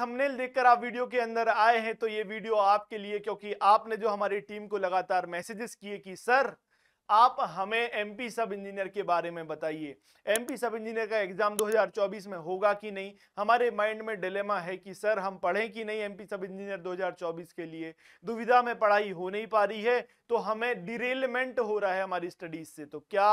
thumbnail देखकर आप video के अंदर आए हैं तो ये वीडियो आपके लिए क्योंकि आपने जो हमारी टीम को लगातार मैसेजेस किए कि सर आप हमें एमपी सब इंजीनियर के बारे में बताइए एमपी सब इंजीनियर का एग्जाम 2024 में होगा कि नहीं हमारे माइंड में डिलेमा है कि सर हम पढ़ें कि नहीं एमपी सब इंजीनियर 2024 के लिए दुविधा में पढ़ाई हो नहीं पा रही है तो हमें डिरेलमेंट हो रहा है हमारी स्टडीज से तो क्या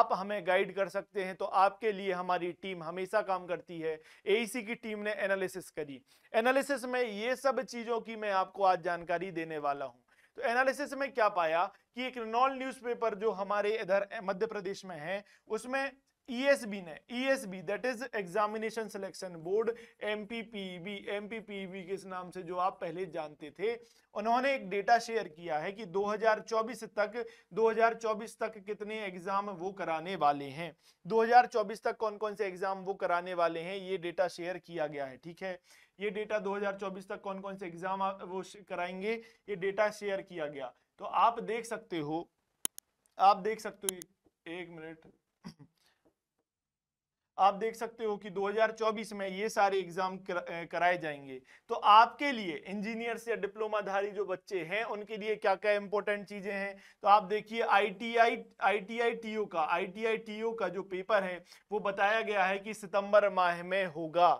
आप हमें गाइड कर सकते हैं तो आपके लिए हमारी टीम हमेशा काम करती है ए e की टीम ने एनालिसिस करी एनालिसिस में ये सब चीजों की मैं आपको आज जानकारी देने वाला हूँ तो एनालिसिस में क्या पाया कि एक रिनॉल न्यूज़पेपर जो हमारे इधर मध्य प्रदेश में है उसमें ईएसबी e ने ESB that is examination selection board MPPB MPPB के नाम से जो आप पहले जानते थे उन्होंने एक डेटा शेयर किया है कि 2024 तक 2024 तक कितने एग्जाम वो कराने वाले हैं 2024 तक कौन कौन से एग्जाम वो कराने वाले हैं ये डेटा शेयर किया गया है ठीक है ये डेटा 2024 तक कौन कौन से एग्जाम वो कराएंगे ये डेटा शेयर किया गया तो आप देख सकते हो आप देख सकते हो एक मिनट आप देख सकते हो कि 2024 में ये सारे एग्जाम कर, कराए जाएंगे तो आपके लिए इंजीनियर्स या डिप्लोमाधारी जो बच्चे हैं उनके लिए क्या क्या इंपॉर्टेंट चीजें हैं तो आप देखिए आईटीआई टी टीओ का आईटीआई टीओ का जो पेपर है वो बताया गया है कि सितंबर माह में होगा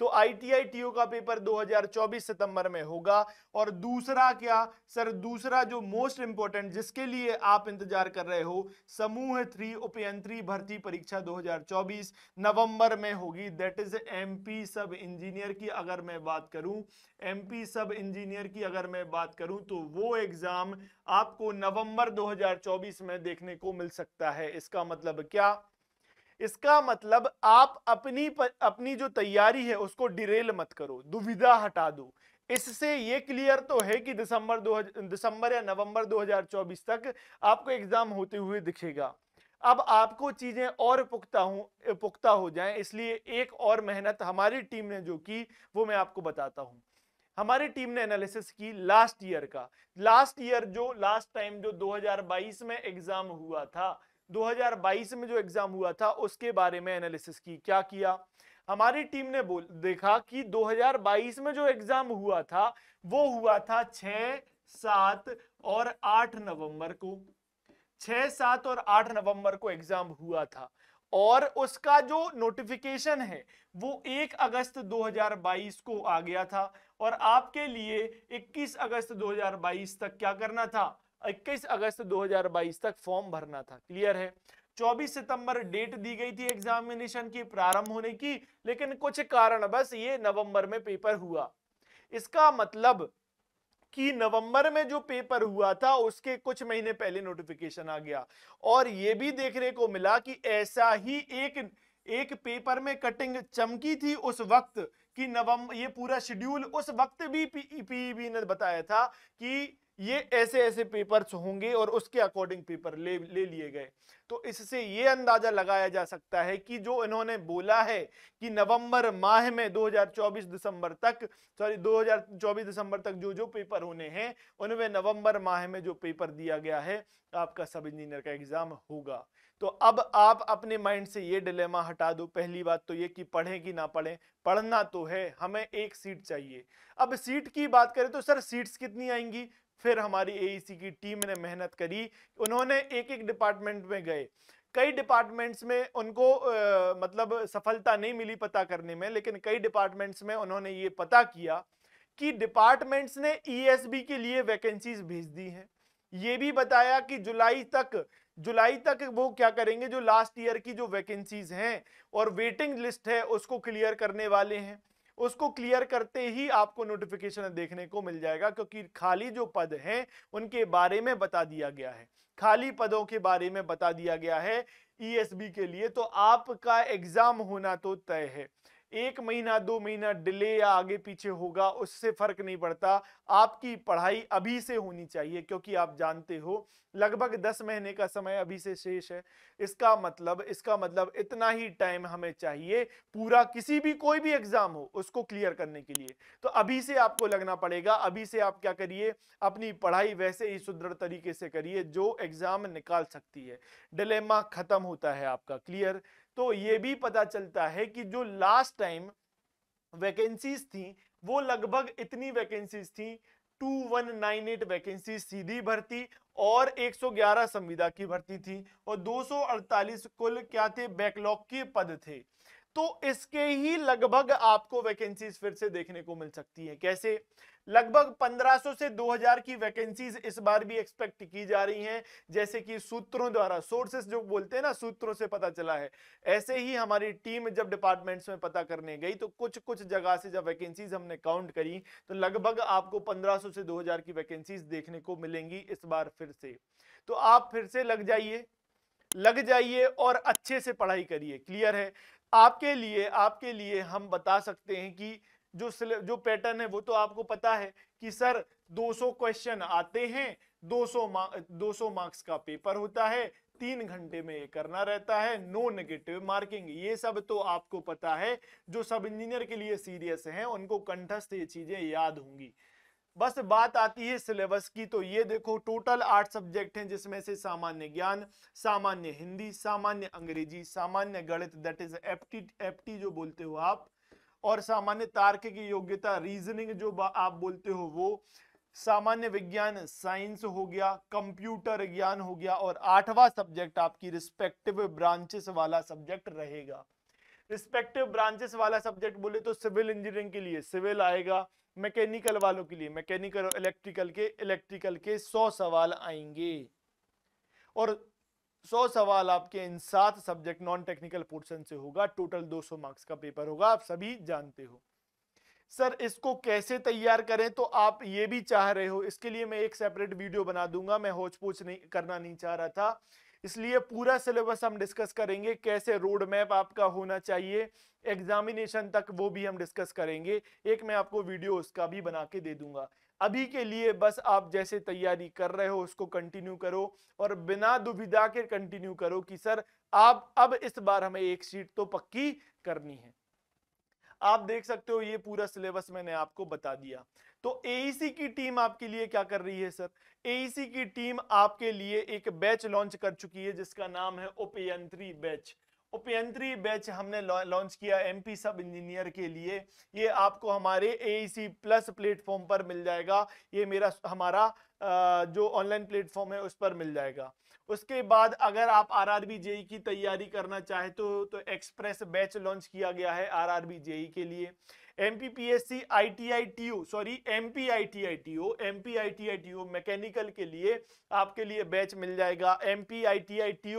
तो आईटीआई टीओ का पेपर 2024 सितंबर में होगा और दूसरा क्या सर दूसरा जो मोस्ट इंपॉर्टेंट जिसके लिए आप इंतजार कर रहे हो समूह थ्री उपयंत्री भर्ती परीक्षा 2024 नवंबर में होगी that is MP sub engineer की अगर मैं बात करूं एमपी सब इंजीनियर की अगर मैं बात करूं तो वो एग्जाम आपको नवंबर 2024 में देखने को मिल सकता है इसका मतलब क्या इसका मतलब आप अपनी पर, अपनी जो तैयारी है उसको डिरेल मत करो दुविधा हटा दो इससे ये क्लियर तो है कि दिसंबर दो दिसंबर या नवंबर 2024 तक आपको एग्जाम होते हुए दिखेगा अब आपको चीज़ें और पुख्ता हूं पुख्ता हो जाएं इसलिए एक और मेहनत हमारी टीम ने जो की वो मैं आपको बताता हूँ हमारी टीम ने एनालिसिस की लास्ट ईयर का लास्ट ईयर जो लास्ट टाइम जो 2022 में एग्जाम हुआ था 2022 में जो एग्जाम हुआ था उसके बारे में एनालिसिस की क्या किया हमारी टीम ने बोल देखा कि 2022 में जो एग्जाम हुआ था वो हुआ था छह सात और आठ नवंबर को छह सात और आठ नवंबर को एग्जाम हुआ था और उसका जो नोटिफिकेशन है वो 1 अगस्त 2022 को आ गया था और आपके लिए 21 अगस्त 2022 तक क्या करना था 21 अगस्त 2022 तक फॉर्म भरना था क्लियर है 24 सितंबर डेट दी गई थी एग्जामिनेशन की प्रारंभ होने की लेकिन कुछ कारण बस ये नवंबर में पेपर हुआ इसका मतलब कि नवंबर में जो पेपर हुआ था उसके कुछ महीने पहले नोटिफिकेशन आ गया और ये भी देखने को मिला कि ऐसा ही एक एक पेपर में कटिंग चमकी थी उस वक्त कि नवंबर ये पूरा शेड्यूल उस वक्त भी पीईबी e ने बताया था कि ये ऐसे ऐसे पेपर्स होंगे और उसके अकॉर्डिंग पेपर ले ले लिए गए तो इससे ये अंदाजा लगाया जा सकता है कि जो इन्होंने बोला है कि नवंबर माह में 2024 दिसंबर तक सॉरी 2024 दिसंबर तक जो जो पेपर होने हैं उनमें नवंबर माह में जो पेपर दिया गया है आपका सब इंजीनियर का एग्जाम होगा तो अब आप अपने माइंड से ये डिलेमा हटा दो पहली बात तो ये कि पढ़ें कि ना पढ़ें पढ़ना तो है हमें एक सीट चाहिए अब सीट की बात करें तो सर सीट्स कितनी आएंगी फिर हमारी एईसी e की टीम ने मेहनत करी उन्होंने एक एक डिपार्टमेंट में गए कई डिपार्टमेंट्स में उनको आ, मतलब सफलता नहीं मिली पता करने में लेकिन कई डिपार्टमेंट्स में उन्होंने ये पता किया कि डिपार्टमेंट्स ने ईएसबी e के लिए वैकेंसीज भेज दी हैं ये भी बताया कि जुलाई तक जुलाई तक वो क्या करेंगे जो लास्ट ईयर की जो वैकेंसीज हैं और वेटिंग लिस्ट है उसको क्लियर करने वाले हैं उसको क्लियर करते ही आपको नोटिफिकेशन देखने को मिल जाएगा क्योंकि खाली जो पद हैं उनके बारे में बता दिया गया है खाली पदों के बारे में बता दिया गया है ई e के लिए तो आपका एग्जाम होना तो तय है एक महीना दो महीना डिले या आगे पीछे होगा उससे फर्क नहीं पड़ता आपकी पढ़ाई अभी से होनी चाहिए क्योंकि आप जानते हो लगभग दस महीने का समय अभी से शेष है इसका मतलब इसका मतलब इतना ही टाइम हमें चाहिए पूरा किसी भी कोई भी एग्जाम हो उसको क्लियर करने के लिए तो अभी से आपको लगना पड़ेगा अभी से आप क्या करिए अपनी पढ़ाई वैसे ही सुदृढ़ तरीके से करिए जो एग्जाम निकाल सकती है डिलेमा खत्म होता है आपका क्लियर तो ये भी पता चलता है कि जो लास्ट टाइम वैकेंसीज थी वो लगभग इतनी वैकेंसीज थी 2198 वैकेंसी सीधी भर्ती और 111 संविदा की भर्ती थी और 248 कुल क्या थे बैकलॉग के पद थे तो इसके ही लगभग आपको वैकेंसीज फिर से देखने को मिल सकती है कैसे लगभग 1500 से 2000 की वैकेंसीज इस बार भी एक्सपेक्ट की जा रही हैं जैसे कि सूत्रों द्वारा सोर्सेस जो बोलते हैं ना सूत्रों से पता चला है ऐसे ही हमारी टीम जब डिपार्टमेंट्स में पता करने गई तो कुछ कुछ जगह से जब वैकेंसीज हमने काउंट करी तो लगभग आपको 1500 से 2000 की वैकेंसीज देखने को मिलेंगी इस बार फिर से तो आप फिर से लग जाइए लग जाइए और अच्छे से पढ़ाई करिए क्लियर है आपके लिए आपके लिए हम बता सकते हैं कि जो जो पैटर्न है वो तो आपको पता है कि सर 200 क्वेश्चन आते हैं 200 मार्क 200 मार्क्स का पेपर होता है तीन घंटे में ये करना रहता है नो नेगेटिव मार्किंग ये सब तो आपको पता है जो सब इंजीनियर के लिए सीरियस हैं उनको कंठस्थ ये चीजें याद होंगी बस बात आती है सिलेबस की तो ये देखो टोटल आठ सब्जेक्ट हैं जिसमें से सामान्य ज्ञान सामान्य हिंदी सामान्य अंग्रेजी सामान्य गणित दैट इज एप्टी एप्टी जो बोलते हो आप और सामान्य तार्क की योग्यता रीजनिंग जो आप बोलते हो वो सामान्य विज्ञान साइंस हो गया कंप्यूटर ज्ञान हो गया और आठवां सब्जेक्ट आपकी रिस्पेक्टिव ब्रांचेस वाला सब्जेक्ट रहेगा रिस्पेक्टिव ब्रांचेस वाला सब्जेक्ट बोले तो सिविल इंजीनियरिंग के लिए सिविल आएगा मैकेनिकल वालों के लिए मैकेनिकल इलेक्ट्रिकल के इलेक्ट्रिकल के सौ सवाल आएंगे और सौ सवाल आपके इन सात सब्जेक्ट नॉन टेक्निकल पोर्सन से होगा टोटल 200 मार्क्स का पेपर होगा आप सभी जानते हो सर इसको कैसे तैयार करें तो आप ये भी चाह रहे हो इसके लिए मैं एक सेपरेट वीडियो बना दूंगा मैं होच पोच नहीं करना नहीं चाह रहा था इसलिए पूरा सिलेबस हम डिस्कस करेंगे कैसे रोड मैप आपका होना चाहिए एग्जामिनेशन तक वो भी हम डिस्कस करेंगे एक मैं आपको वीडियो उसका भी बना के दे दूंगा अभी के लिए बस आप जैसे तैयारी कर रहे हो उसको कंटिन्यू करो और बिना दुविधा के कंटिन्यू करो कि सर आप अब इस बार हमें एक सीट तो पक्की करनी है आप देख सकते हो ये पूरा सिलेबस मैंने आपको बता दिया तो एईसी e की टीम आपके लिए क्या कर रही है सर एईसी e की टीम आपके लिए एक बैच लॉन्च कर चुकी है जिसका नाम है उपयंत्री बैच उपयंत्री बैच हमने लॉन्च किया एमपी सब इंजीनियर के लिए ये आपको हमारे एईसी प्लस प्लेटफॉर्म पर मिल जाएगा ये मेरा हमारा जो ऑनलाइन प्लेटफॉर्म है उस पर मिल जाएगा उसके बाद अगर आप आर आर बी जेई की तैयारी करना चाहते हो तो एक्सप्रेस तो बैच लॉन्च किया गया है आर आर बी जेई के लिए MPPSC oh sorry T O mechanical के लिए आपके लिए बैच मिल जाएगा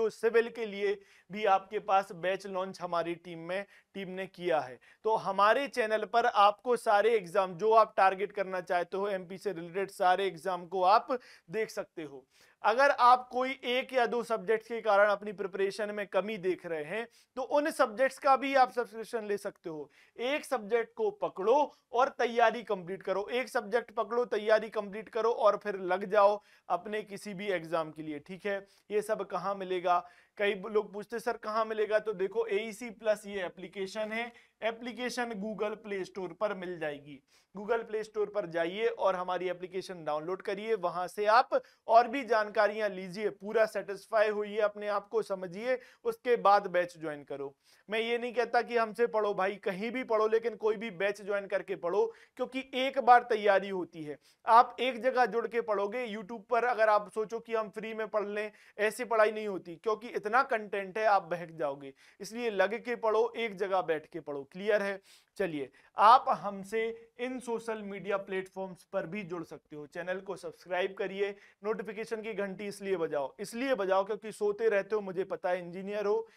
ओ सिविल के लिए भी आपके पास बैच लॉन्च हमारी टीम में टीम ने किया है तो हमारे चैनल पर आपको सारे एग्जाम जो आप टारगेट करना चाहते हो एमपी से रिलेटेड सारे एग्जाम को आप देख सकते हो अगर आप कोई एक या दो सब्जेक्ट्स के कारण अपनी प्रिपरेशन में कमी देख रहे हैं तो उन सब्जेक्ट्स का भी आप सब्सक्रिप्शन ले सकते हो एक सब्जेक्ट को पकड़ो और तैयारी कंप्लीट करो एक सब्जेक्ट पकड़ो तैयारी कंप्लीट करो और फिर लग जाओ अपने किसी भी एग्जाम के लिए ठीक है ये सब कहाँ मिलेगा कई लोग पूछते सर कहाँ मिलेगा तो देखो ए प्लस e ये एप्लीकेशन है एप्लीकेशन गूगल प्ले स्टोर पर मिल जाएगी गूगल प्ले स्टोर पर जाइए और हमारी एप्लीकेशन डाउनलोड करिए वहां से आप और भी जानकारियां लीजिए पूरा सेटिस्फाई होइए अपने आप को समझिए उसके बाद बैच ज्वाइन करो मैं ये नहीं कहता कि हमसे पढ़ो भाई कहीं भी पढ़ो लेकिन कोई भी बैच ज्वाइन करके पढ़ो क्योंकि एक बार तैयारी होती है आप एक जगह जुड़ के पढ़ोगे यूट्यूब पर अगर आप सोचो कि हम फ्री में पढ़ लें ऐसी पढ़ाई नहीं होती क्योंकि इतना कंटेंट है आप बहक जाओगे इसलिए लग के पढ़ो एक जगह बैठ के पढ़ो क्लियर है चलिए आप हमसे इन सोशल मीडिया प्लेटफॉर्म्स पर भी जुड़ सकते हो चैनल को सब्सक्राइब करिए नोटिफिकेशन की घंटी इसलिए बजाओ इसलिए बजाओ क्योंकि सोते रहते हो मुझे पता है इंजीनियर हो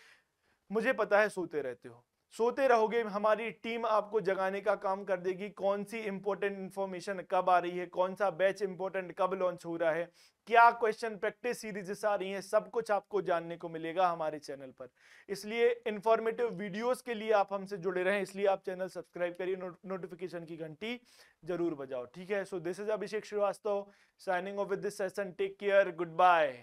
मुझे पता है सोते रहते हो सोते रहोगे हमारी टीम आपको जगाने का काम कर देगी कौन सी इंपॉर्टेंट इंफॉर्मेशन कब आ रही है कौन सा बैच इंपॉर्टेंट कब लॉन्च हो रहा है क्या क्वेश्चन प्रैक्टिस सीरीजेस आ रही है सब कुछ आपको जानने को मिलेगा हमारे चैनल पर इसलिए इंफॉर्मेटिव वीडियोस के लिए आप हमसे जुड़े रहें इसलिए आप चैनल सब्सक्राइब करिए नो, नोटिफिकेशन की घंटी जरूर बजाओ ठीक है so this is Abhishek Srivastava signing off with this session take care good bye